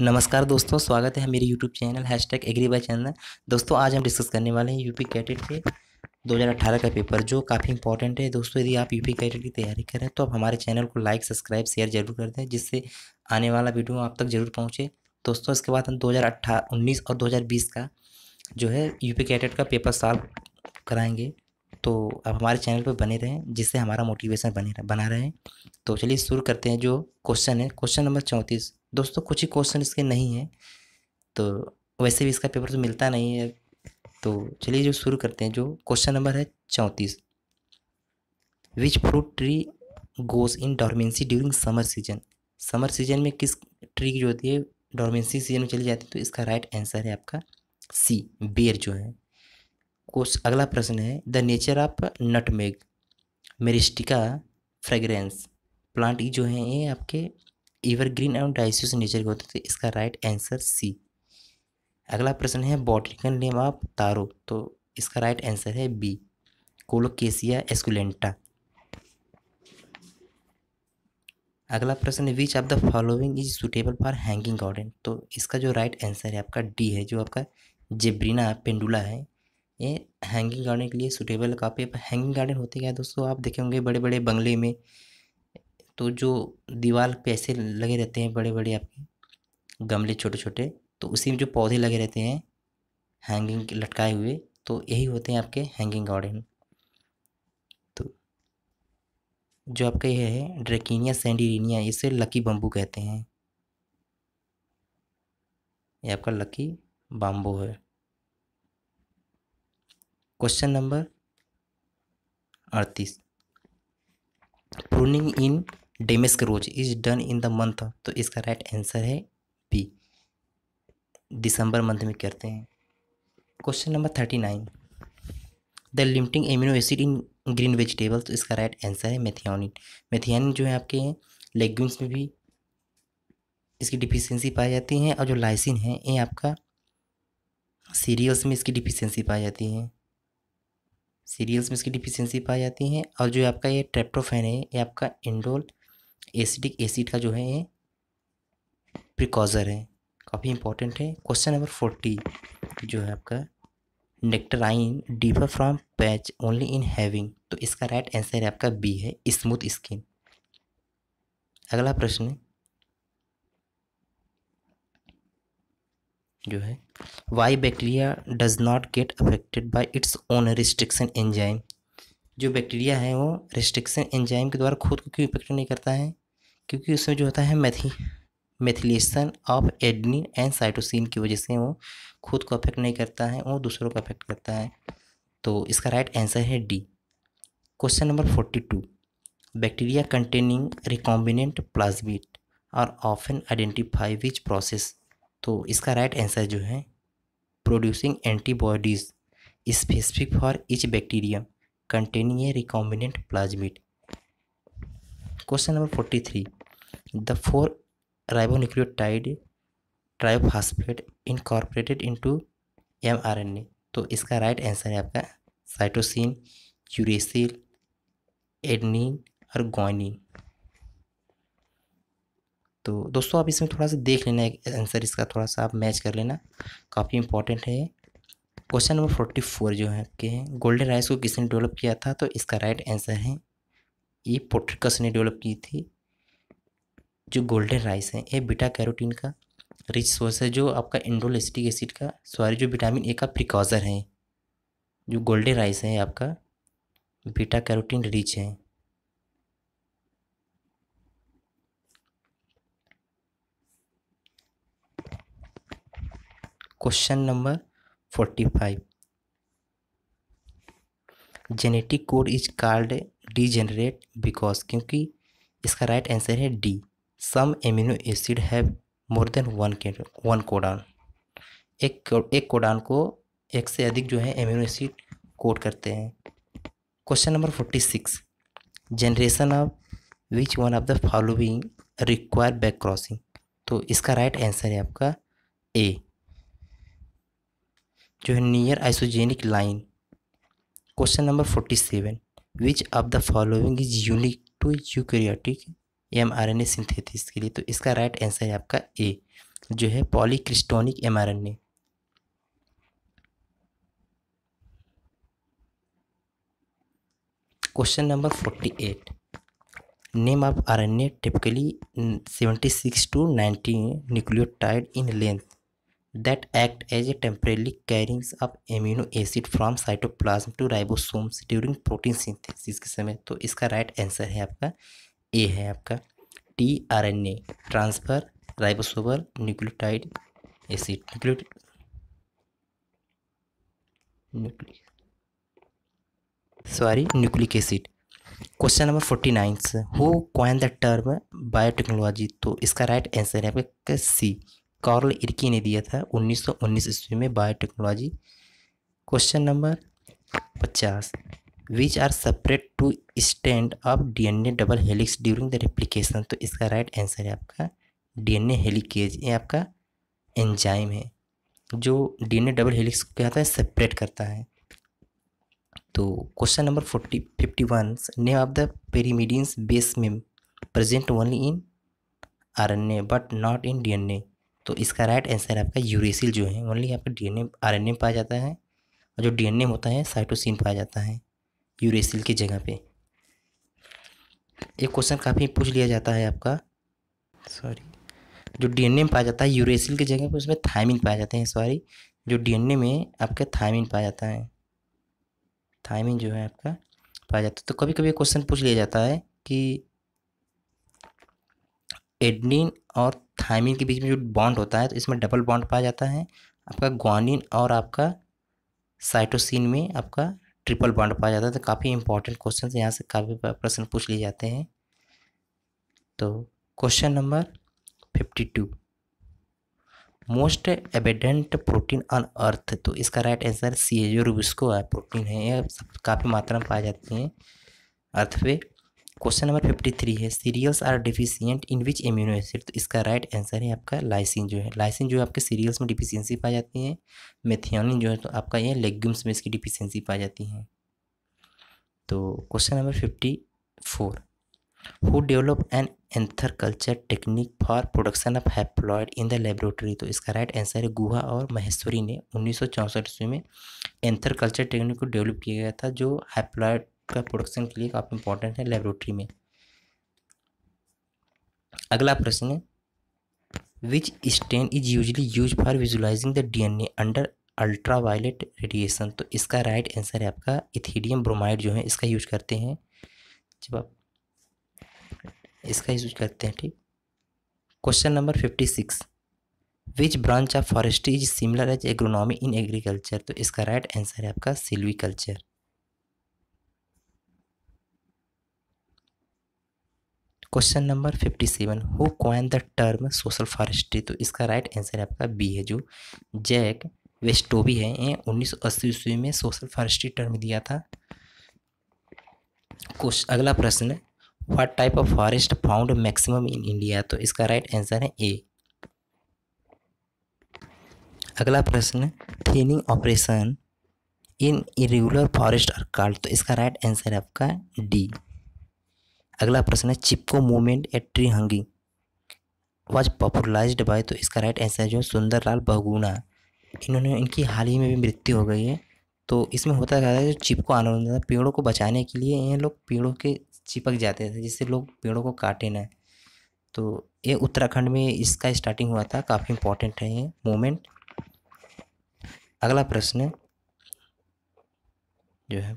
नमस्कार दोस्तों स्वागत है मेरे YouTube channel hashtag agri by channel दोस्तों आज हम डिस्कस करने वाले हैं यूपी कैटेट के 2018 का पेपर जो काफ़ी इंपॉर्टेंट है दोस्तों यदि आप यूपी कैटेट की तैयारी करें तो आप हमारे चैनल को लाइक सब्सक्राइब शेयर जरूर कर दें जिससे आने वाला वीडियो आप तक जरूर पहुँचे दोस्तों इसके बाद हम दो हज़ार और दो का जो है यू कैडेट का पेपर सॉल्व कराएंगे तो आप हमारे चैनल पर बने रहें जिससे हमारा मोटिवेशन बने बना रहे तो चलिए शुरू करते हैं जो क्वेश्चन है क्वेश्चन नंबर चौंतीस दोस्तों कुछ ही क्वेश्चन इसके नहीं हैं तो वैसे भी इसका पेपर तो मिलता नहीं है तो चलिए जो शुरू करते हैं जो क्वेश्चन नंबर है चौंतीस which fruit tree goes in dormancy during summer season summer season में किस ट्री की जो होती है डॉर्मेंसी सीजन में चली जाती है तो इसका राइट आंसर है आपका सी बेर जो है क्वेश्चन अगला प्रश्न है the nature of nutmeg Myristica fragrans plant जो हैं ये आपके एवरग्रीन एवं डाइसियस नेचर के होते थे तो इसका राइट आंसर सी अगला प्रश्न है बॉटनिकल नेम ऑफ तारो तो इसका राइट आंसर है बी कोलोकेसिया एस्कुलेंटा अगला प्रश्न है which of the following is suitable for hanging garden तो इसका जो राइट आंसर है आपका डी है जो आपका जेब्रीना पेंडुला है ये हैंगिंग गार्डन के लिए सुटेबल काफ़ी हैंगिंग गार्डन होते क्या है दोस्तों आप देखे होंगे बड़े बड़े बंगले में तो जो दीवार पे ऐसे लगे रहते हैं बड़े बड़े आपके गमले छोटे छोटे तो उसी में जो पौधे लगे रहते हैं हैंगिंग लटकाए हुए तो यही होते हैं आपके हैंगिंग गार्डन तो जो आपका यह है ड्रेकिनिया सेंडीरिनिया इसे लकी बम्बू कहते हैं ये आपका लकी बाम्बू है क्वेश्चन नंबर अड़तीस pruning in damask rose is done in the month तो इसका राइट आंसर है बी दिसंबर मंथ में करते हैं question number thirty nine the limiting amino acid in green vegetable तो इसका राइट आंसर है मेथियोनिन मेथियोनिन जो है आपके लेग्यूम्स में भी इसकी डिफिशेंसी पाई जाती है और जो लाइसिन है ये आपका सीरियल्स में इसकी डिफिशेंसी पाई जाती है सीरियल्स में इसकी डिफिशियंसी पाई जाती है और जो आपका ये ट्रेप्टोफेन है ये आपका इंडोल एसिडिक एसिड का जो है ये प्रिकॉजर है काफ़ी इंपॉर्टेंट है क्वेश्चन नंबर फोर्टी जो है आपका nectarine differ from peach only in having तो इसका राइट आंसर है आपका बी है स्मूथ स्किन अगला प्रश्न जो है why bacteria does not get affected by its own restriction enzyme जो बैक्टीरिया है वो रिस्ट्रिक्शन एंजाइम के द्वारा खुद को क्यों इफेक्ट नहीं करता है क्योंकि उसमें जो होता है मैथी methylation of adenine and cytosine की वजह से वो खुद को अफेक्ट नहीं करता है वो दूसरों को अफेक्ट करता है तो इसका राइट आंसर है D question number forty two bacteria containing recombinant plasmid are often identify which process तो इसका राइट आंसर जो है producing antibodies specific for each bacteria containing a recombinant plasmid question number 43 the four ribonucleotide triphosphate incorporated N A तो इसका right answer है आपका cytosine uracil adenine और guanine तो दोस्तों आप इसमें थोड़ा सा देख लेना आंसर इसका थोड़ा सा आप मैच कर लेना काफ़ी इंपॉर्टेंट है क्वेश्चन नंबर फोर्टी फोर जो है के हैं गोल्डन राइस को किसने डेवलप किया था तो इसका राइट आंसर है ये पोट्रिकस ने डेवलप की थी जो गोल्डन राइस है ये बीटा कैरोटीन का रिच सोर्स है जो आपका इंडोलेस्टिक एसिड का सॉरी जो विटामिन ए का प्रिकॉजर है जो गोल्डन राइस है आपका बीटा कैरोटीन रिच है question number 45 genetic code is degenerate because क्योंकि इसका राइट आंसर है D some amino acid have more than one one codon एक एक कोडान को एक से अधिक जो है एमिनो एसिड कोड करते हैं question number forty six generation of which one of the following require back crossing तो इसका राइट आंसर है आपका ए जो है near isogenic line question number forty seven which of the following is unique to eukaryotic M R N A synthesis के लिए तो इसका राइट आंसर है आपका ए जो है polycistronic M R N A question number forty eight name of R N A typically seventy six to ninety nucleotide in length that act as a temporarily carrying of amino acid from cytoplasm to ribosomes during protein synthesis के समय तो इसका right right answer है आपका A है आपका T R N A transfer ribosomal nucleotide acid न्यूक्लियोट sorry nucleic acid question number forty nine who coined the term biotechnology तो इसका राइट right आंसर है आपका सी कार्ल इर्की ने दिया था 1919 ईस्वी में biotechnology question number 50 which are separate two strand of DNA double helix during the replication तो इसका राइट आंसर है आपका डीएनए हेलिकेज ये आपका एंजाइम है जो डीएनए डबल हेलिक्स को क्या होता है सेपरेट करता है तो question number forty fifty one name of the pyrimidines base में present only in A but not in A तो इसका राइट आंसर आपका यूरेसिल जो है ओनली आपका आर आरएनए में पाया जाता है और जो डीएनए होता है साइटोसिन पाया जाता है यूरेसिल की जगह पे एक क्वेश्चन काफ़ी पूछ लिया जाता है आपका सॉरी जो डीएनए में पाया जाता है यूरेसिल की जगह पे उसमें थायमिन पाए जाते हैं सॉरी जो ए में आपका थायमिन पाया जाता है थायमिन जो है आपका पाया जाता है तो कभी कभी क्वेश्चन पूछ लिया जाता है कि एडनिन और थायमिन के बीच में जो बॉन्ड होता है तो इसमें डबल बॉन्ड पाया जाता है आपका ग्वानिन और आपका साइटोसिन में आपका ट्रिपल बॉन्ड पाया जाता है तो काफ़ी इंपॉर्टेंट क्वेश्चन यहाँ से काफ़ी प्रश्न पूछ लिए जाते हैं तो question number fifty two most abundant protein on earth तो इसका राइट आंसर सी एजो रूबिस्को है प्रोटीन है यह काफ़ी मात्रा में पाए जाते हैं अर्थ पे क्वेश्चन नंबर फिफ्टी थ्री है cereals are deficient in which amino acid तो इसका राइट right आंसर है आपका लाइसिन जो है लाइसिन जो है आपके सीरियल्स में डिफिशियंसी पाई जाती है मेथियोनिन जो है तो आपका ये लेग्यूम्स में इसकी डिफिशियंसी पाई जाती है तो question number fifty four who develop an anther culture technique for production of haploid in the laboratory तो इसका राइट आंसर है गुहा और महेश्वरी ने उन्नीस सौ ईस्वी में एंथर कल्चर टेक्निक को डेवलप किया गया था जो हैप्लॉयड का प्रोडक्शन के लिए काफ़ी इंपॉर्टेंट है लेबोरेटरी में अगला प्रश्न है which stain is usually use for visualising the DNA under ultraviolet radiation तो इसका राइट आंसर है आपका इथीडियम ब्रोमाइड जो है इसका यूज करते हैं जब आप इसका यूज करते हैं ठीक question number fifty six which branch of forestry is similar as agronomy in agriculture तो इसका राइट आंसर है आपका silviculture question number fifty seven who coin the term social forestry तो इसका राइट आंसर आपका बी है जो Jack वेस्टोवी है उन्नीस सौ अस्सी ईस्वी में सोशल फॉरेस्ट्री टर्म दिया था क्वेश्चन अगला प्रश्न what type of forest found maximum in India तो इसका राइट आंसर है ए अगला प्रश्न thinning operation in irregular forest are called तो इसका राइट आंसर है आपका डी अगला प्रश्न है Chipko movement at tree hugging was popularised by तो इसका राइट आंसर जो सुंदरलाल बहुगुणा इन्होंने इनकी हाल ही में भी मृत्यु हो गई है तो इसमें होता क्या था जो चिपको आंदोलन था पेड़ों को बचाने के लिए ये लोग पेड़ों के चिपक जाते थे जिससे लोग पेड़ों को काटे ना तो ये उत्तराखंड में इसका स्टार्टिंग हुआ था काफ़ी इंपॉर्टेंट है ये मोमेंट अगला प्रश्न जो है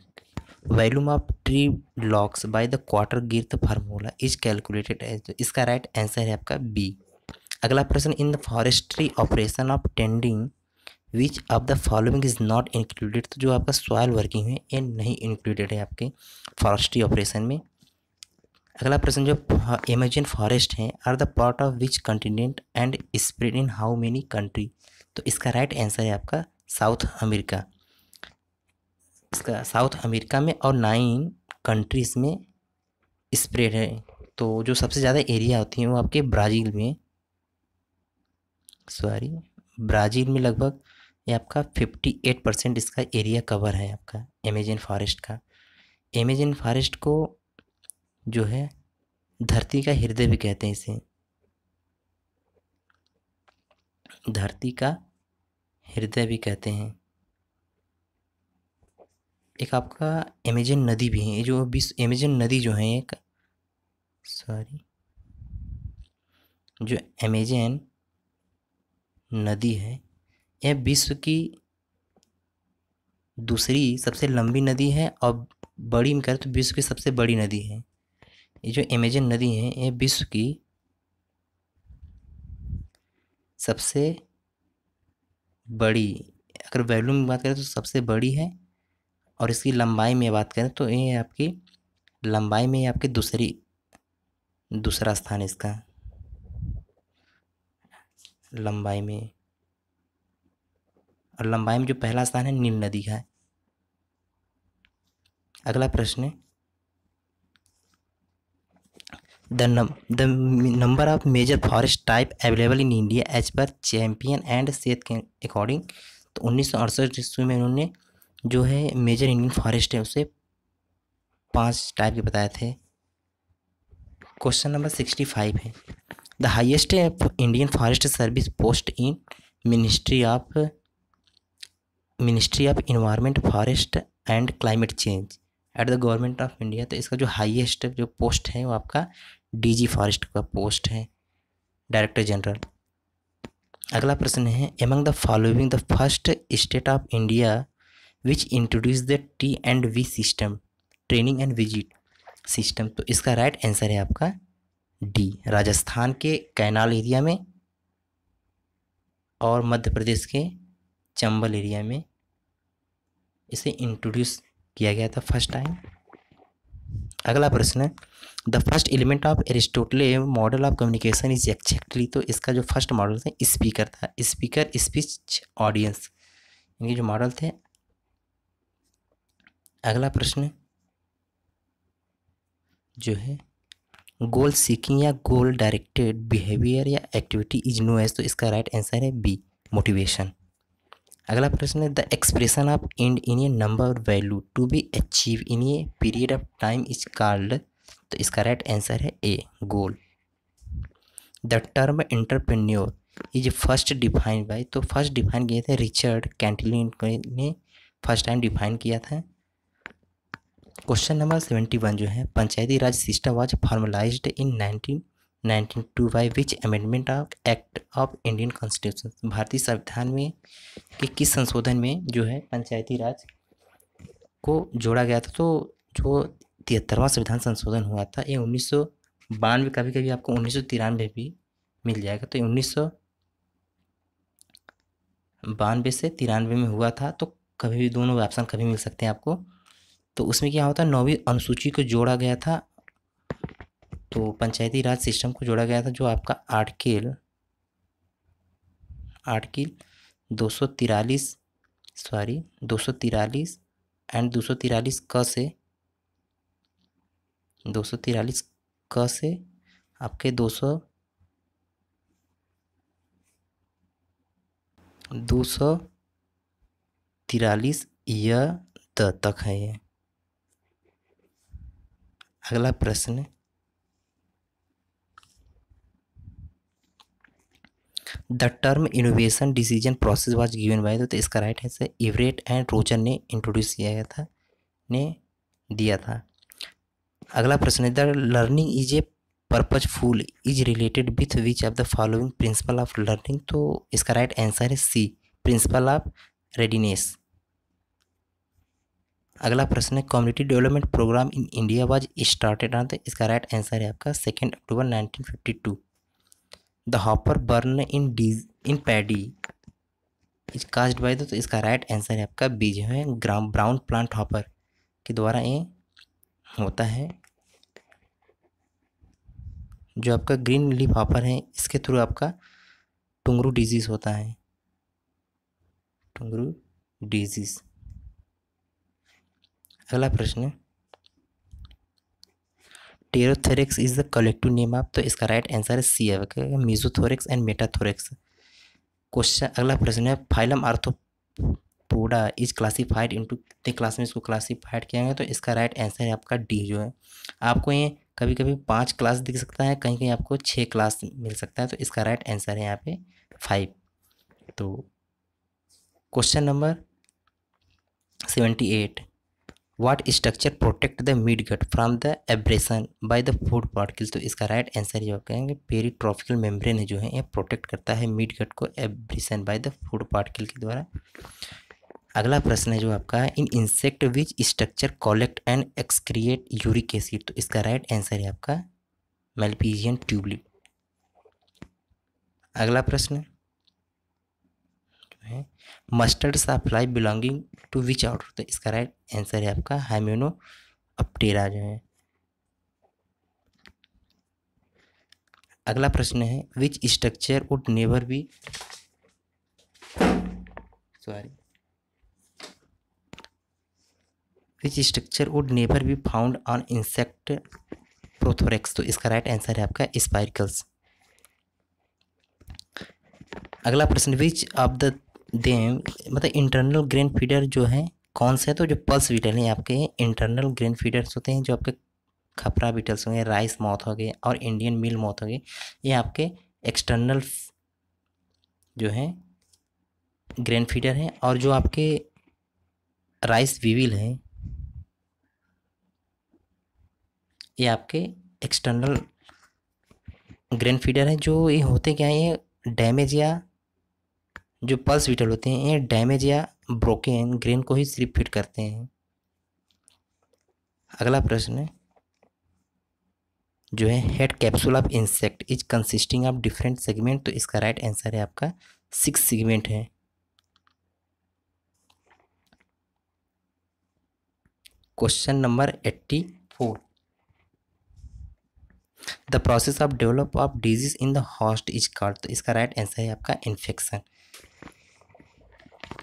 volume of tree logs by the quarter गिर फार्मूला इज कैलकुलेटेड एज इसका राइट right आंसर है आपका बी अगला प्रश्न in the forestry operation of tending which of the following is not included तो जो आपका सॉयल वर्किंग है ये नहीं इंक्लूडेड है आपके फॉरेस्ट्री ऑपरेशन में अगला प्रश्न जो एमेजन फॉरेस्ट हैं are the part of which continent and spread in how many country तो इसका राइट right आंसर है आपका साउथ अमेरिका इसका साउथ अमेरिका में और नाइन कंट्रीज़ में स्प्रेड है तो जो सबसे ज़्यादा एरिया होती हैं वो आपके ब्राज़ील में सॉरी ब्राज़ील में लगभग ये आपका फिफ्टी एट परसेंट इसका एरिया कवर है आपका एमेजन फॉरेस्ट का एमेजन फॉरेस्ट को जो है धरती का हृदय भी कहते हैं इसे धरती का हृदय भी कहते हैं एक आपका एमेजन नदी भी है जो विश्व एमेजन नदी जो है एक सॉरी जो एमेजन नदी है यह विश्व की दूसरी सबसे लंबी नदी है और बड़ी में करें तो विश्व की सबसे बड़ी नदी है ये जो अमेजन नदी है यह विश्व की सबसे बड़ी अगर वैल्यू में बात करें तो सबसे बड़ी है और इसकी लंबाई में बात करें तो ये आपकी लंबाई में आपकी दूसरी दूसरा स्थान इसका लंबाई में और लंबाई में जो पहला स्थान है नील नदी का है अगला प्रश्न the the number of major forest type available in India as per Champion and Seth के अकॉर्डिंग तो उन्नीस सौ अड़सठ ईस्वी में उन्होंने जो है मेजर इंडियन फॉरेस्ट है उसे पांच टाइप के बताए थे क्वेश्चन नंबर सिक्सटी फाइव है the highest Indian forest service post in ministry of ministry of environment forest and climate change at the government of India तो इसका जो हाइएस्ट जो पोस्ट है वो आपका डीजी फॉरेस्ट का पोस्ट है डायरेक्टर जनरल अगला प्रश्न है among the following the first state of India which introduce the T and V system training and visit system तो इसका राइट right आंसर है आपका डी राजस्थान के कैनाल एरिया में और मध्य प्रदेश के चंबल एरिया में इसे इंट्रोड्यूस किया गया था फर्स्ट टाइम अगला प्रश्न है the first element of Aristotle model of communication is exactly तो इसका जो फर्स्ट मॉडल था स्पीकर था स्पीकर स्पीच ऑडियंस इनके जो मॉडल थे अगला प्रश्न जो है गोल सीकिंग या गोल डायरेक्टेड बिहेवियर या एक्टिविटी इज नो एज तो इसका राइट आंसर है बी मोटिवेशन अगला प्रश्न है the expression of end in a number value to be achieve in a period of time is called तो इसका राइट आंसर है A goal the term entrepreneur is first defined by तो first define किए थे Richard कैंटिलिन ने first time define किया था question number seventy one जो है Panchayati Raj system was formalise in nineteen nineteen two by which amendment of act of Indian constitution भारतीय संविधान में के किस संशोधन में जो है पंचायती राज को जोड़ा गया था तो जो तिहत्तरवां संविधान संशोधन हुआ था ये उन्नीस सौ बानवे कभी कभी आपको उन्नीस सौ तिरानवे भी मिल जाएगा तो उन्नीस सौ बानवे से तिरानवे में हुआ था तो कभी भी दोनों ऑप्शन कभी मिल सकते हैं आपको तो उसमें क्या होता है नौवीं अनुसूची को जोड़ा गया था तो पंचायती राज सिस्टम को जोड़ा गया था जो आपका आठ किल आठ किल दो सौ तिरालीस सॉरी दो सौ तिरालीस एंड दो सौ तिरालीस क से दो सौ तिरालीस क से आपके दो सौ दो सौ तिरालीस या तक है ये अगला प्रश्न the term innovation decision process was given by तो इसका राइट आंसर इवरेट एंड रोचन ने इंट्रोड्यूस किया गया था ने दिया था अगला प्रश्न है the learning is a purposeful is related with which of the following principle of learning तो इसका राइट आंसर है सी प्रिंसिपल ऑफ रेडीनेस अगला प्रश्न है community development programme in India was started on तो इसका राइट आंसर है आपका second October nineteen fifty two the hopper burn in disease in paddy is caused by तो इसका राइट आंसर है आपका बीज है ब्राउन प्लांट हॉपर के द्वारा ये होता है जो आपका ग्रीन लीफ हॉपर है इसके थ्रू आपका टुंगरू डिजीज़ होता है टुंगरू डिजीज़ अगला प्रश्न pterothorax is the collective name of तो इसका राइट आंसर है सी है मीजोथोरिक्स एंड मेटाथोरिक्स क्वेश्चन अगला प्रश्न है phylum Arthropoda is classified into कितने क्लास में इसको क्लासिफाइड किया गया तो इसका राइट आंसर है आपका डी जो है आपको ये कभी कभी पाँच क्लास दिख सकता है कहीं कहीं आपको छः क्लास मिल सकता है तो इसका राइट आंसर है यहाँ पे फाइव तो question number seventy eight what structure protect the midgut from the abrasion by the food particle तो इसका राइट आंसर ये कहेंगे ट्रॉफिकल मेम्ब्रेन जो है यह प्रोटेक्ट करता है मिड गट को abrasion by the food particle के द्वारा अगला प्रश्न है जो आपका है in insect which structure collect and excrete uric acid तो इसका राइट आंसर है आपका मेलपीजियन ट्यूबलिप अगला प्रश्न मस्टर्ड ऑफ लाइफ बिलोंगिंग टू विच ऑर्डर तो इसका राइट आंसर है आपका हाइमेनो अपटेरा जो है अगला प्रश्न है which structure would never be sorry which structure would never be found on insect prothorax तो इसका राइट आंसर है आपका स्पाइकल्स अगला प्रश्न विच ऑफ द दें मतलब इंटरनल ग्रेन फीडर जो है कौन से है तो जो पल्स बीटल हैं आपके इंटरनल ग्रेन फीडर्स होते हैं जो आपके खपरा बीटल्स होंगे राइस मौत हो गए और इंडियन मिल मौत हो गए ये आपके एक्सटर्नल जो हैं ग्रेन फीडर हैं और जो आपके राइस विविल हैं ये आपके एक्सटर्नल ग्रेन फीडर हैं जो ये होते क्या हैं ये डैमेज या जो पल्स विटल होते हैं ये डैमेज या ब्रोकन ग्रेन को ही सिर्फ फिट करते हैं अगला प्रश्न है जो है head capsule of insect is consisting of different segment तो इसका राइट आंसर है आपका सिक्स सेगमेंट है question number eighty four the process of develop of disease in the host is called तो इसका राइट आंसर है आपका इन्फेक्शन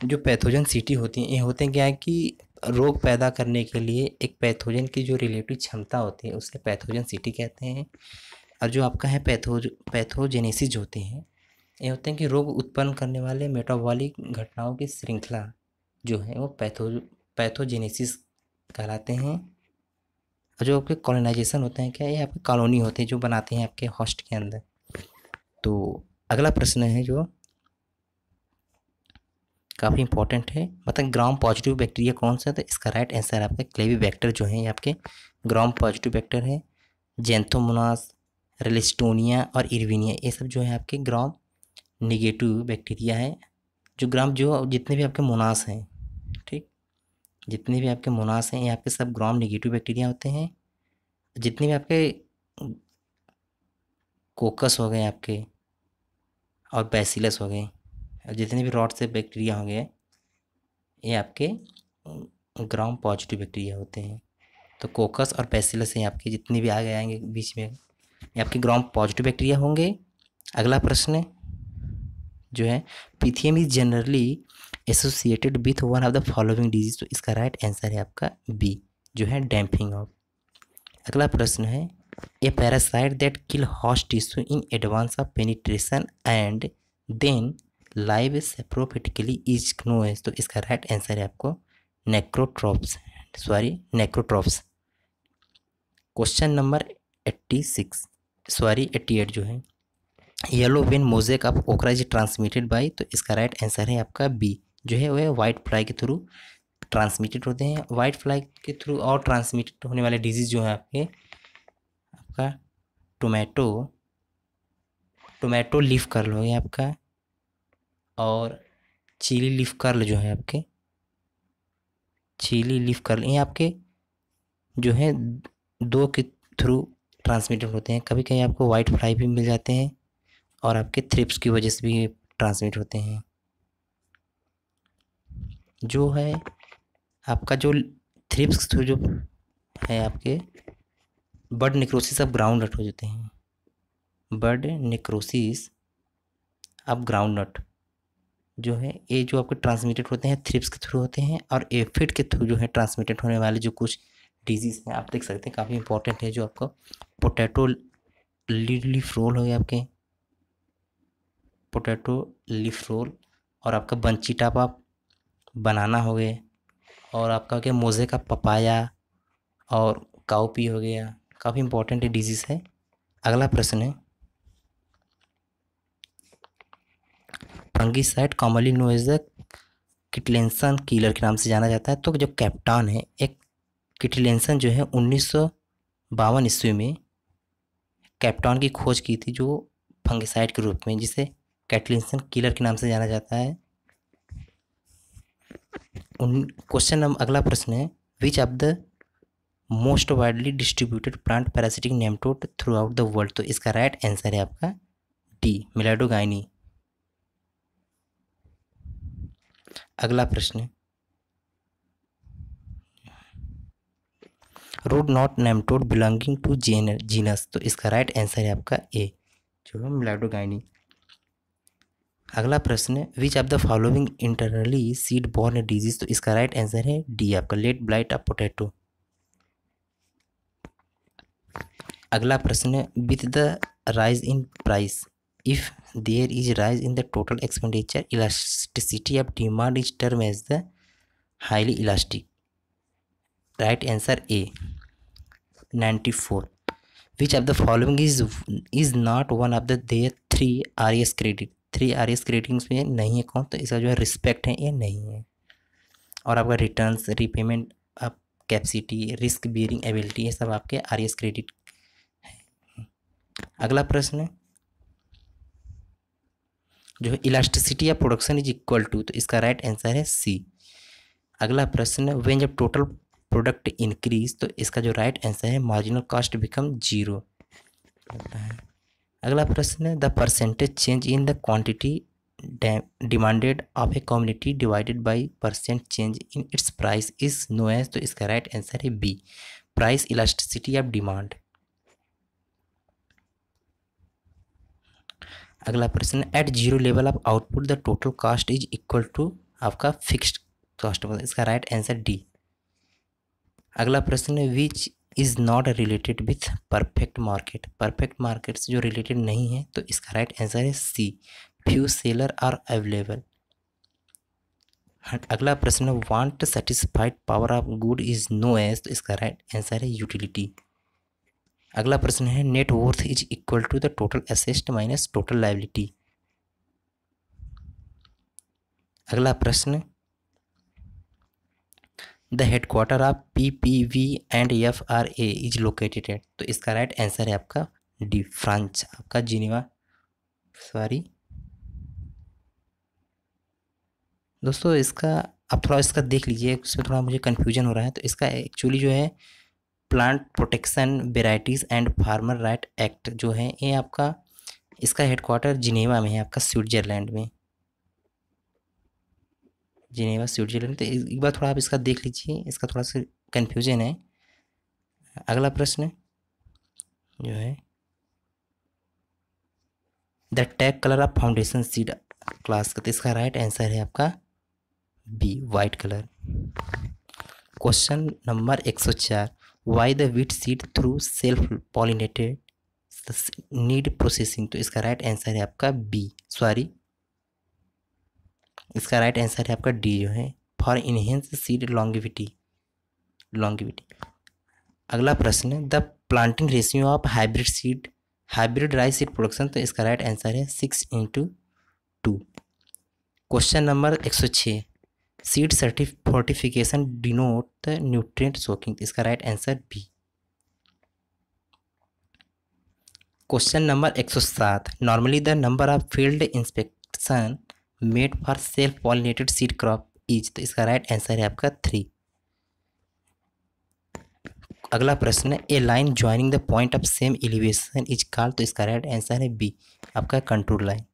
जो पैथोजन सिटी होती हैं ये होते हैं क्या है कि रोग पैदा करने के लिए एक पैथोजन की जो रिलेटिव क्षमता होती है उसे पैथोजन सिटी कहते हैं और जो आपका है पैथो पैथोजेनेसिस होते हैं ये होते हैं कि रोग उत्पन्न करने वाले मेटाबॉलिक घटनाओं की श्रृंखला जो है वो पैथो पैथोजेनेसिस कहलाते हैं और जो आपके कॉलोनाइजेशन होते हैं क्या ये आपकी कॉलोनी होते हैं जो बनाते हैं आपके हॉस्ट के अंदर तो अगला प्रश्न है जो काफ़ी इंपॉर्टेंट है मतलब ग्राम पॉजिटिव बैक्टीरिया कौन सा तो इसका राइट आंसर आपका क्लेवी बैक्टर जो है आपके ग्राम पॉजिटिव बैक्टर है जेंथोमोनास रेलिस्टोनिया और इरविनिया ये सब जो है आपके ग्राम निगेटिव बैक्टीरिया है जो ग्राम जो जितने भी आपके मोनास हैं ठीक जितने भी आपके मोनास हैं ये आपके सब ग्राम निगेटिव बैक्टीरिया होते हैं जितने भी आपके कोकस हो गए आपके और बैसिलस हो गए जितने भी रॉड से बैक्टीरिया होंगे ये आपके ग्राम पॉजिटिव बैक्टीरिया होते हैं तो कोकस और पेसिलस ये आपके जितने भी आगे आएंगे बीच में ये आपके ग्राम पॉजिटिव बैक्टीरिया होंगे अगला प्रश्न जो है pythium is generally associated with one of the following disease तो इसका राइट आंसर है आपका बी जो है डैम्पिंग ऑफ अगला प्रश्न है a parasite that kill host tissue in advance of penetration and then live saprophytically is known as तो इसका राइट right आंसर है आपको necrotrophs sorry necrotrophs question number eighty six sorry eighty eight जो है yellow vein mosaic of okra is transmitted by तो इसका right right answer है आपका बी जो है वह वाइट फ्लाई के थ्रू ट्रांसमिटेड होते हैं वाइट फ्लाई के थ्रू और ट्रांसमिटेड होने वाले डिजीज़ जो है आपके आपका टोमेटो टोमेटो लीफ कर लो आपका और चीली लीफ कर्ल जो है आपके चीली लीफ कर्ल ये आपके जो है दो के थ्रू ट्रांसमिटेड होते हैं कभी कहीं आपको वाइट फ्लाई भी मिल जाते हैं और आपके थ्रिप्स की वजह से भी ट्रांसमिट होते हैं जो है आपका जो थ्रिप्स थ्रू जो है आपके bud necrosis of groundnut हो जाते हैं bud necrosis of groundnut जो है ये जो आपके ट्रांसमिटेड होते हैं थ्रिप्स के थ्रू होते हैं और एफिड के थ्रू जो है ट्रांसमिटेड होने वाले जो कुछ डिजीज़ हैं आप देख सकते हैं काफ़ी इंपॉर्टेंट है जो आपको पोटैटो लिफ रोल हो गया आपके पोटैटो लिफ रोल और आपका बंची टापा बनाना हो गया और आपका क्या गया मोजे का पपाया और काउपी हो गया काफ़ी इंपॉर्टेंट डिजीज़ है अगला प्रश्न है fungicide commonly known is the किटलेंसन कीलर के नाम से जाना जाता है तो जो कैप्टान है एक किटलेंसन जो है उन्नीस सौ बावन ईस्वी में कैप्टान की खोज की थी जो फंगिसाइड के रूप में जिसे कैटलिनसन किलर के नाम से जाना जाता है उन क्वेश्चन नंबर अगला प्रश्न है which of the most widely distributed plant parasitic nematode throughout the world तो इसका राइट right आंसर है आपका डी मिलाडोगाइनी अगला प्रश्न root knot nematode belonging to genus तो इसका राइट आंसर है आपका ए जो है मिलाडोगाइनी अगला प्रश्न which of the following internally seed borne disease तो इसका राइट आंसर है डी आपका लेट ब्लाइट ऑफ पोटैटो अगला प्रश्न with the rise in price if there is rise in the total expenditure elasticity of demand is termed as the highly elastic right answer a 94 which of the following is is not one of the their three rs credit three R S credits में नहीं है कौन तो इसका जो है respect है ये नहीं है और आपका रिटर्न्स रिपेमेंट आप कैपेसिटी रिस्क बियरिंग एबिलिटी ये सब आपके आर एस क्रेडिट है अगला प्रश्न है जो है इलास्टिसिटी या प्रोडक्शन इज इक्वल टू तो इसका राइट आंसर है सी अगला प्रश्न है वेन जब टोटल प्रोडक्ट इंक्रीज तो इसका जो राइट आंसर है मार्जिनल कॉस्ट बिकम जीरो अगला प्रश्न है the percentage change in the quantity demanded of a community divided by percent change in its price is known as तो इसका राइट आंसर है B price elasticity of demand अगला प्रश्न at zero level of output the total cost is equal to आपका fixed cost मतलब इसका right answer D अगला प्रश्न है which is not related with perfect market perfect market से जो रिलेटेड नहीं है तो इसका राइट आंसर है C few seller are available अगला प्रश्न है want satisfied power of good is known as तो इसका राइट आंसर है यूटिलिटी अगला प्रश्न है net worth is equal to the total assets minus total liability अगला प्रश्न the headquarter of P P V and F R A is located at तो इसका राइट आंसर है आपका डी फ्रांस आपका जिनेवा सॉरी दोस्तों इसका आप थोड़ा इसका देख लीजिए उसमें थोड़ा मुझे कन्फ्यूजन हो रहा है तो इसका एक्चुअली जो है plant protection varieties and farmer right act जो है ये आपका इसका हेडकोार्टर जिनेवा में है आपका स्विट्जरलैंड में जिनेवा स्विट्जरलैंड तो एक बार थोड़ा आप इसका देख लीजिए इसका थोड़ा सा कन्फ्यूजन है अगला प्रश्न जो है the tag colour of foundation seed class का तो इसका राइट आंसर है आपका B white colour question number एक सौ चार why the wheat seed through self pollinated need processing तो इसका राइट आंसर है आपका बी सॉरी इसका राइट आंसर है आपका डी जो है for enhance seed longevity longevity अगला प्रश्न है the planting ratio of hybrid seed hybrid rice seed production तो इसका राइट आंसर है six into two question number एक सौ छः seed fortification denote the nutrient soaking इसका right answer B question number एक सौ सात normally the number of field inspection made for self pollinated seed crop is तो इसका राइट आंसर है आपका थ्री अगला प्रश्न है a line joining the point of same elevation is call तो इसका राइट आंसर है बी आपका कंट्रोल लाइन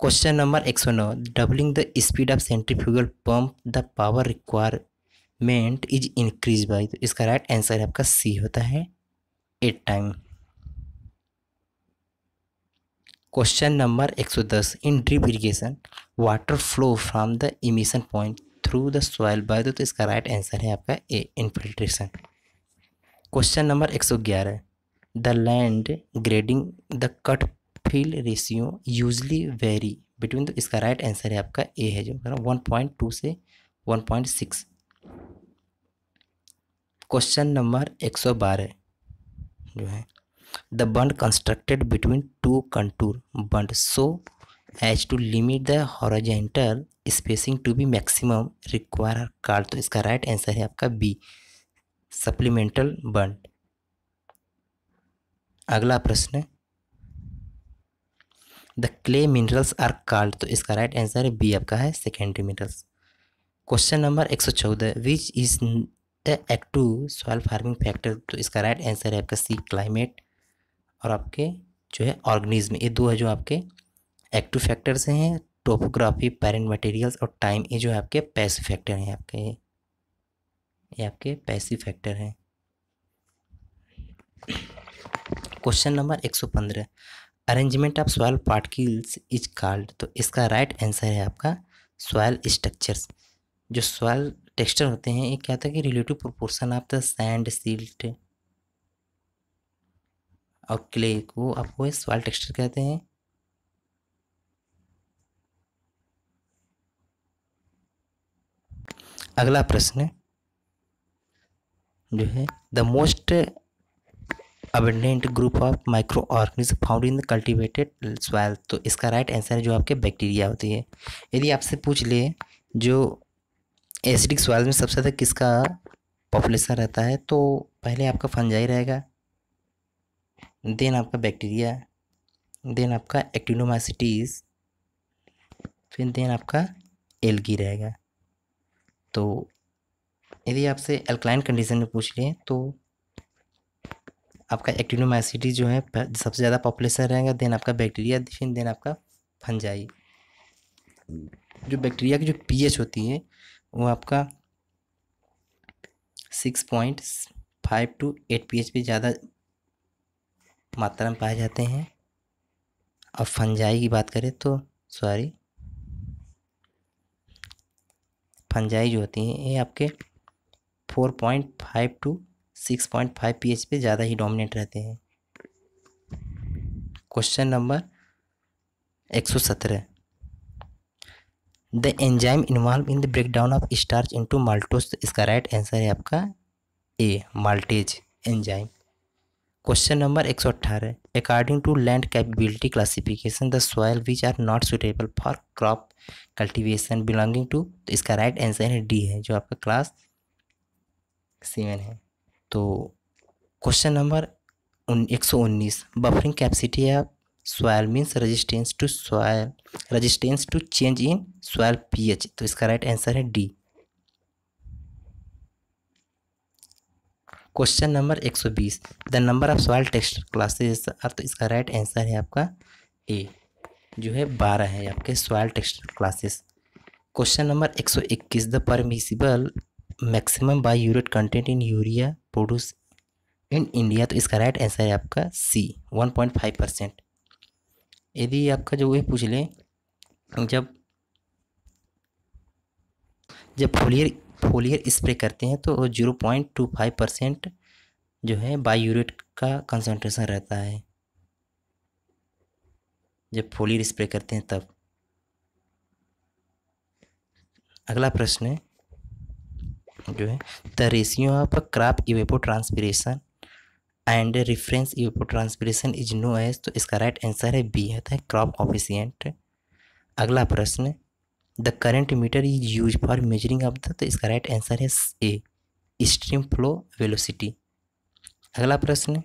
क्वेश्चन नंबर एक सौ नौ doubling the speed of centrifugal pump the power requirement is increase by तो इसका राइट आंसर आपका सी होता है एट टाइम क्वेश्चन नंबर एक सौ दस in drip irrigation water flow from the emission point through the soil by तो इसका राइट आंसर है आपका ए इनफिल्ट्रेशन क्वेश्चन नंबर एक सौ ग्यारह the land grading the cut fill ratio usually vary between तो इसका राइट right आंसर है आपका ए है जो वन पॉइंट टू से one point six question number एक सौ बारह जो है the bund constructed between two contour bund so as to limit the horizontal spacing to be maximum require card तो इसका राइट right आंसर है आपका बी सप्लीमेंटल बंड अगला प्रश्न the clay minerals are called तो इसका राइट right आंसर बी आपका है सेकेंडरी मिनरल्स क्वेश्चन नंबर एक सौ चौदह which is the active soil farming factor तो इसका राइट right आंसर है आपका सी क्लाइमेट और आपके जो है ऑर्गेनिज्म ये दो है जो आपके एक्टिव फैक्टर्स हैं टोपोग्राफी पेरेंट मटेरियल्स और टाइम ये जो है आपके पैसिव फैक्टर हैं आपके ये आपके पैसिव फैक्टर हैं क्वेश्चन नंबर एक सौ पंद्रह arrangement of soil particles is called तो इसका राइट right आंसर है आपका सॉयल स्ट्रक्चर्स जो सॉयल टेक्सचर होते हैं ये क्या होता है कि relative proportion of the sand silt और क्ले को आपको सॉयल टेक्सचर कहते हैं अगला प्रश्न जो है the most abundant group of micro organism found in the cultivated soil तो इसका राइट आंसर है जो आपके बैक्टीरिया होती है यदि आपसे पूछ ले जो एसिडिक सॉयल में सबसे ज़्यादा किसका पॉपुलेशन रहता है तो पहले आपका फंजाई रहेगा देन आपका बैक्टीरिया देन आपका एक्टिनोमाइसिटीज़ फिर देन आपका एलगी रहेगा तो यदि आपसे अल्कलाइन कंडीशन में पूछ लें तो आपका एक्टिनोमाइसिटी जो है सबसे ज़्यादा पॉपुलेशन रहेगा देन आपका बैक्टीरिया फिर देन आपका फंजाई जो बैक्टीरिया की जो पीएच होती है वो आपका six point five to eight P H पे ज़्यादा मात्रा में पाए जाते हैं और फंजाई की बात करें तो सॉरी फंजाई जो होती हैं ये आपके four point five to six point five P H पे ज़्यादा ही डोमिनेट रहते हैं क्वेश्चन नंबर एक सौ सत्रह the enzyme involve in the break down of starch into maltose इसका राइट आंसर है आपका A maltase enzyme question number एक सौ अट्ठारह according to land capability classification the soil which are not suitable for crop cultivation belonging to तो इसका right answer है D है जो आपका क्लास सेवन है तो क्वेश्चन नंबर एक सौ उन्नीस buffering capacity of soil means resistance to soil resistance to change in soil pH तो इसका राइट आंसर है डी क्वेश्चन नंबर एक सौ बीस the number of soil texture classes are तो इसका राइट आंसर है आपका ए जो है बारह है आपके soil texture classes question number एक सौ इक्कीस the permissible maximum biuret content in urea produce in India तो इसका राइट आंसर है आपका C one point five percent यदि आपका जो वही पूछ लें जब जब फोलियर फोलियर स्प्रे करते हैं तो zero point two five percent जो है बाई यूरेट का कंसंट्रेशन रहता है जब फोलियर स्प्रे करते हैं तब अगला प्रश्न है जो है the ratio of crop evapotranspiration and evapotranspiration is known as तो इसका राइट आंसर है बी आता है क्रॉप तो ऑफिशियंट अगला प्रश्न the current meter is use for measuring of the तो इसका राइट आंसर है ए स्ट्रीम फ्लो वेलोसिटी अगला प्रश्न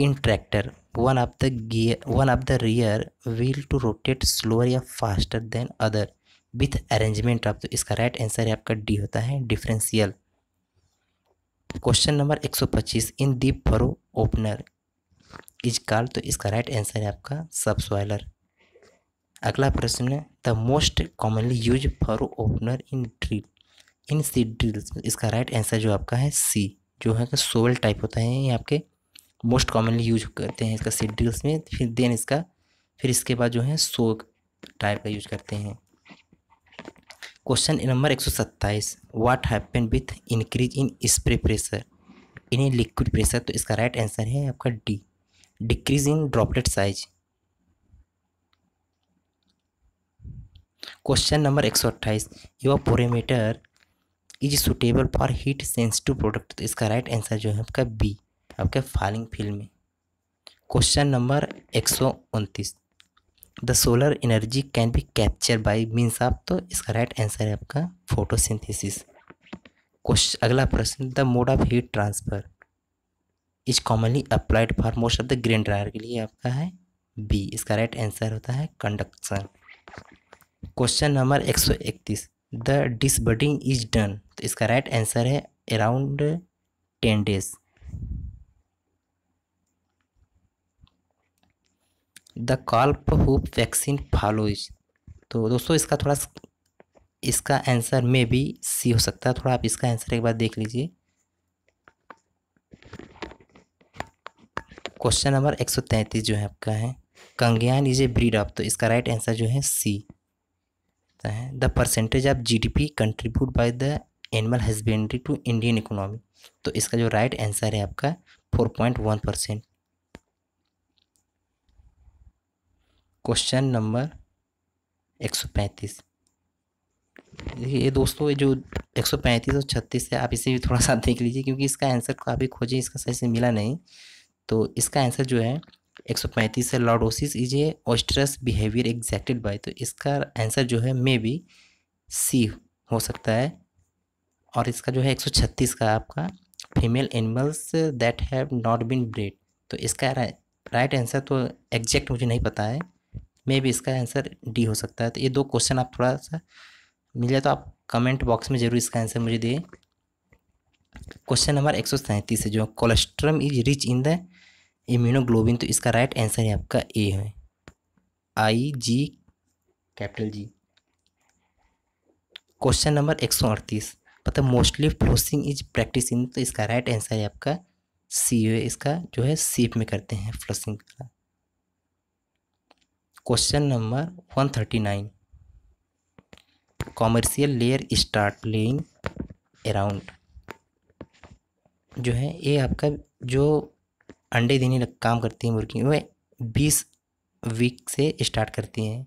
in tractor one of the gear one of the rear wheel to rotate slower या faster than other with arrangement of तो इसका right answer है आपका डी होता है differential question number 125 in the furrow opener is call तो इसका right answer है आपका सब सॉयलर अगला प्रश्न है the most commonly use furrow opener in drill in seed drill इसका राइट आंसर जो आपका है सी जो है सोवेल टाइप होता है ये आपके मोस्ट कॉमनली यूज करते हैं इसका सी ड्रिल्स में फिर देन इसका फिर इसके बाद जो है सोक टाइप का यूज करते हैं क्वेश्चन नंबर एक सौ सत्ताईस what happen with increase in spray pressure in liquid pressure तो इसका राइट आंसर है आपका D decrease in droplet size question number एक सौ अट्ठाईस evaporator is suitable for heat sensitive product तो इसका राइट आंसर जो है आपका बी आपके फॉलिंग फील्ड में क्वेश्चन नंबर एक सौ उनतीस the solar energy can be capture by means आप तो इसका राइट आंसर है आपका फोटोसिंथेसिस क्वेश्चन अगला प्रश्न the mode of heat transfer is commonly applied for most of the grain dryer के लिए आपका है बी इसका राइट आंसर होता है कंडक्शन क्वेश्चन नंबर एक सौ इकतीस द डिसबडिंग इज डन तो इसका राइट आंसर है अराउंड टेन डेज द कॉल्प हुप वैक्सीन फॉलोइज तो दोस्तों इसका थोड़ा इसका आंसर में भी सी हो सकता है थोड़ा आप इसका आंसर एक बार देख लीजिए क्वेश्चन नंबर एक सौ तैंतीस जो है आपका है Kangayam is a breed of तो इसका राइट आंसर जो है सी तो है the percentage of G D P contribute by the animal husbandry to Indian economy तो इसका जो राइट आंसर है आपका four point one percent question number एक सौ पैंतीस देखिए ये दोस्तों ये जो एक सौ पैंतीस और छत्तीस है आप इसे भी थोड़ा सा देख लीजिए क्योंकि इसका आंसर काफ़ी खोजें इसका सही से मिला नहीं तो इसका आंसर जो है एक सौ पैंतीस है lordosis is a oestrus behaviour exhibited by तो इसका आंसर जो है मे बी सी हो सकता है और इसका जो है एक सौ छत्तीस का आपका female animals that have not been bred तो इसका राइट आंसर तो एग्जैक्ट मुझे नहीं पता है मे भी इसका आंसर डी हो सकता है तो ये दो क्वेश्चन आप थोड़ा सा मिल जाए तो आप कमेंट बॉक्स में जरूर इसका आंसर मुझे दिए क्वेश्चन नंबर एक सौ सैंतीस है जो colostrum is rich in the immunoglobulin तो इसका राइट आंसर है आपका ए है I G capital G question number एक सौ अड़तीस पता मतलब mostly flossing is practice in तो इसका राइट आंसर है आपका सी है इसका जो है सीप में करते हैं फ्लोसिंग का question number one thirty nine commercial layer start laying around जो है ये आपका जो अंडे देने लग काम करती है मुर्गी वह बीस वीक से स्टार्ट करती हैं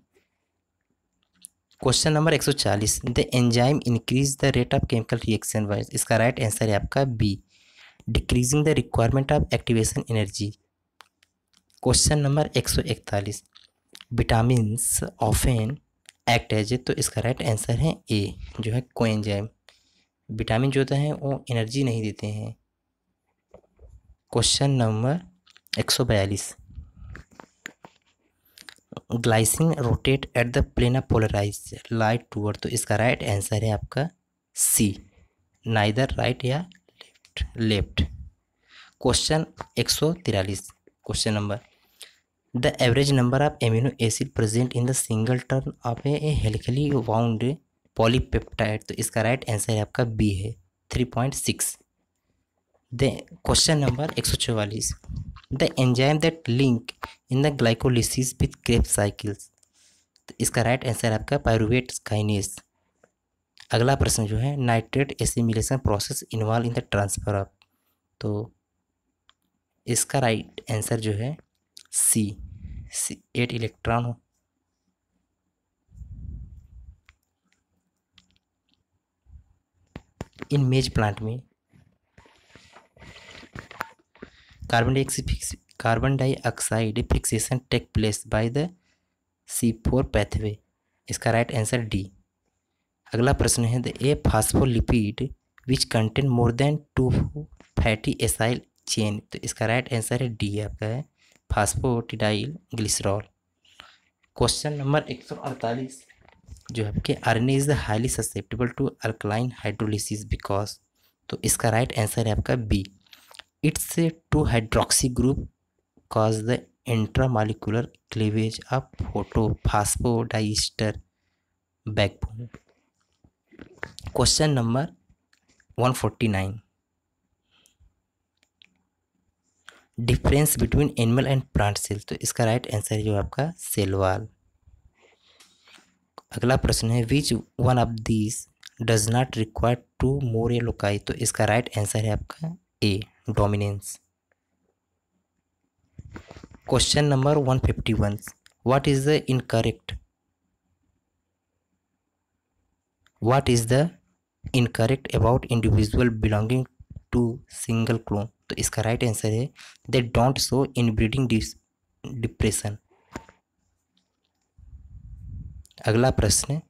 क्वेश्चन नंबर एक सौ चालीस the enzyme increase the rate of chemical reaction wise इसका राइट आंसर है आपका B decreasing the requirement of activation energy question number एक सौ इकतालीस ऑफ ऑफेन एक्ट एज तो इसका राइट आंसर है ए जो है कोएंजाइम विटामिन जो होता है वो एनर्जी नहीं देते हैं क्वेश्चन नंबर एक सौ बयालीस glycine rotate at the plane polarise light toward तो इसका राइट आंसर है आपका सी नाइदर राइट या लेफ्ट लेफ्ट क्वेश्चन एक सौ तिरालीस question number the average number of amino acid present in the single turn of a helically wound polypeptide तो इसका राइट आंसर आपका बी है three point six the question number एक सौ चौवालीस the enzyme that link in the glycolysis with crepe cycles तो इसका right answer आपका पायरुवेट काइनेस अगला प्रश्न जो है nitrate assimilation process involve in the transfer of तो इसका राइट आंसर जो है सी एट इलेक्ट्रॉन हो इन मेज प्लांट में carbon dioxide carbon dioxide fixation take place by the C four pathway इसका राइट आंसर डी अगला प्रश्न है the A phospholipid which contain more than two fatty acyl chain तो इसका राइट आंसर है D आपका है फास्फोटिडाइल ग्लिसरॉल क्वेश्चन नंबर एक सौ अड़तालीस जो है आपके R N is highly susceptible to alkaline hydrolysis because तो इसका राइट आंसर है आपका B it's two hydroxy group cause the intramolecular cleavage of photo phosphodiester backbone question number one forty nine difference between animal and plant cell तो इसका right answer है जो आपका cell wall अगला प्रश्न है which one of this does not require two more loci तो इसका राइट आंसर है आपका A dominance question number one fifty one what is the incorrect what is the incorrect about individual belonging to single clone तो इसका right answer है they don't show inbreeding depression अगला प्रश्न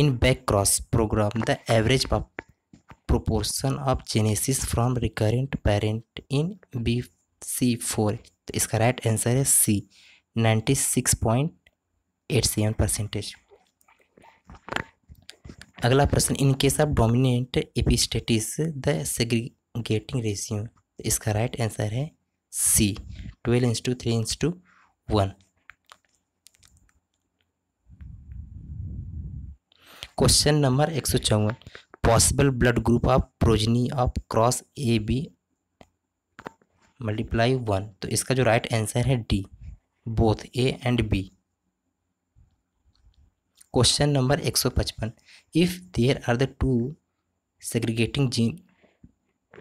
in back cross programme the average proportion of genes from recurrent parent in B C four तो इसका right answer है C ninety six point eight seven percentage अगला प्रश्न in case of dominant epistasis the segregating ratio इसका right answer है C twelve is to three is to one question number एक सौ चौवन possible blood group of progeny of cross A B multiply one तो इसका जो right answer है D both A and B question number एक सौ पचपन if there are the two segregating gene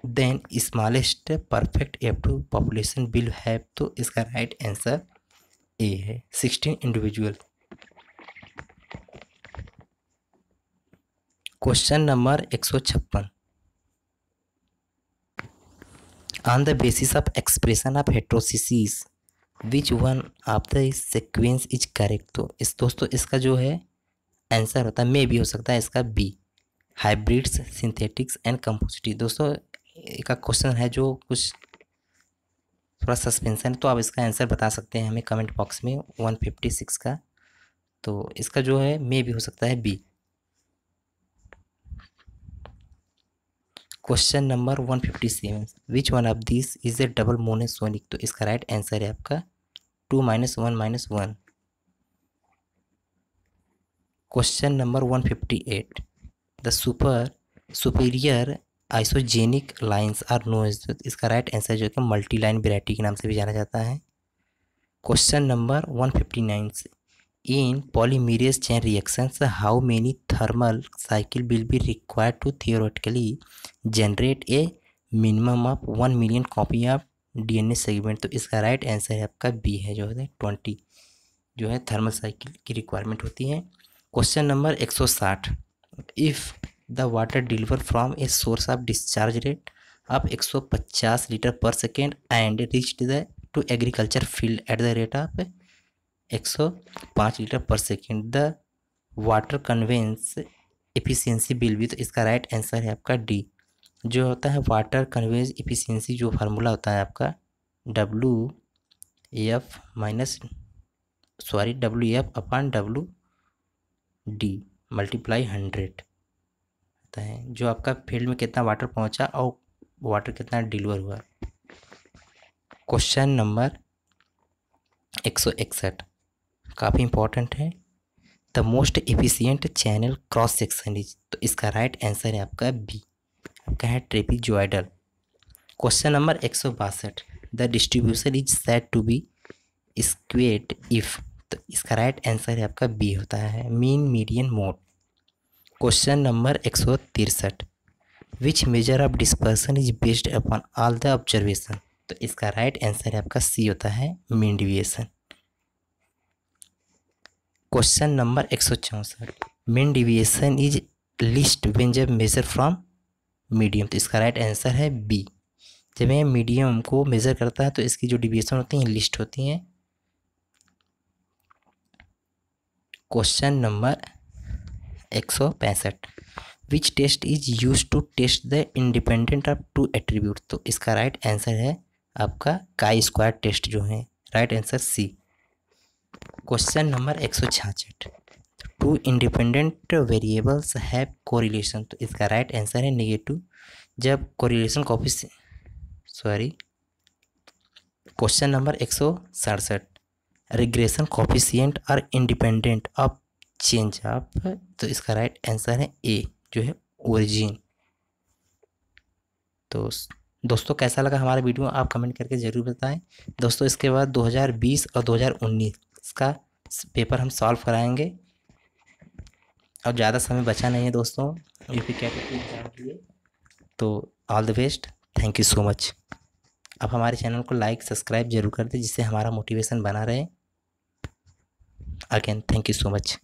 then smallest perfect F two population will have तो इसका right right answer A है सिक्सटीन इंडिविजुअल क्वेश्चन नंबर एक सौ छप्पन on the basis of expression of heterosis which one of the sequence is correct तो इस दोस्तों इसका जो है आंसर होता है मे भी हो सकता है इसका B hybrids synthetics and composite दोस्तों का क्वेश्चन है जो कुछ थोड़ा सस्पेंसन तो आप इसका आंसर बता सकते हैं हमें कमेंट बॉक्स में वन फिफ्टी सिक्स का तो इसका जो है मे भी हो सकता है B question number one fifty seven which one of this is a double monosomic तो इसका राइट आंसर है आपका two minus one minus one question number one fifty eight the super superior isogenic lines are known इसका right answer जो कि multi line variety के नाम से भी जाना जाता है question number one fifty nine से in polymerase chain reactions how many thermal cycle will be required to theoretically generate a minimum of one million copy of DNA segment तो इसका राइट आंसर है आपका बी है जो है twenty जो है थर्मल साइकिल की रिक्वायरमेंट होती है क्वेश्चन नंबर एक सौ साठ if the water deliver from a source of discharge rate of 150 litre per second and reached the two agriculture field at the rate of 105 litre per second the water conveyance efficiency will भी तो इसका right right answer है आपका D जो होता है water conveyance efficiency जो formula होता है आपका W F minus sorry W F upon W D multiply hundred जाता है जो आपका फील्ड में कितना वाटर पहुंचा और वाटर कितना डिलीवर हुआ क्वेश्चन नंबर एक सौ इकसठ काफ़ी इंपॉर्टेंट है the most efficient channel cross section is तो इसका राइट right आंसर है आपका बी आपका है ट्रेपिजॉइडल क्वेश्चन नंबर एक सौ बासठ the distribution is said to be skewed if तो इसका राइट right आंसर है आपका बी होता है mean median mode question number एक सौ तिरसठ which measure of dispersion is based upon all the observation तो इसका राइट right आंसर आपका सी होता है मीन डिविएशन क्वेश्चन नंबर एक सौ चौंसठ mean deviation is least when जब मेजर फ्रॉम मीडियम तो इसका राइट right आंसर है बी जब यह मीडियम को मेज़र करता है तो इसकी जो डिविएशन होती हैं लिस्ट होती हैं क्वेश्चन नंबर एक सौ पैंसठ which test is use to test the independent of two attribute तो इसका राइट right आंसर है आपका काई स्क्वायर टेस्ट जो है right answer C question number एक सौ छाछठ two independent variables have correlation तो इसका राइट right आंसर है निगेटिव जब correlation copy sorry question number एक सौ सड़सठ regression coefficient are independent of change up तो इसका राइट आंसर है ए जो है ओरिजिन तो दोस्तों कैसा लगा हमारा वीडियो आप कमेंट करके ज़रूर बताएं दोस्तों इसके बाद 2020 और 2019 का पेपर हम सॉल्व कराएंगे और ज़्यादा समय बचा नहीं है दोस्तों यूपी कैट एग्जाम के लिए तो all the best thank you so much आप हमारे चैनल को लाइक सब्सक्राइब जरूर कर दें जिससे हमारा मोटिवेशन बना रहे again thank you so much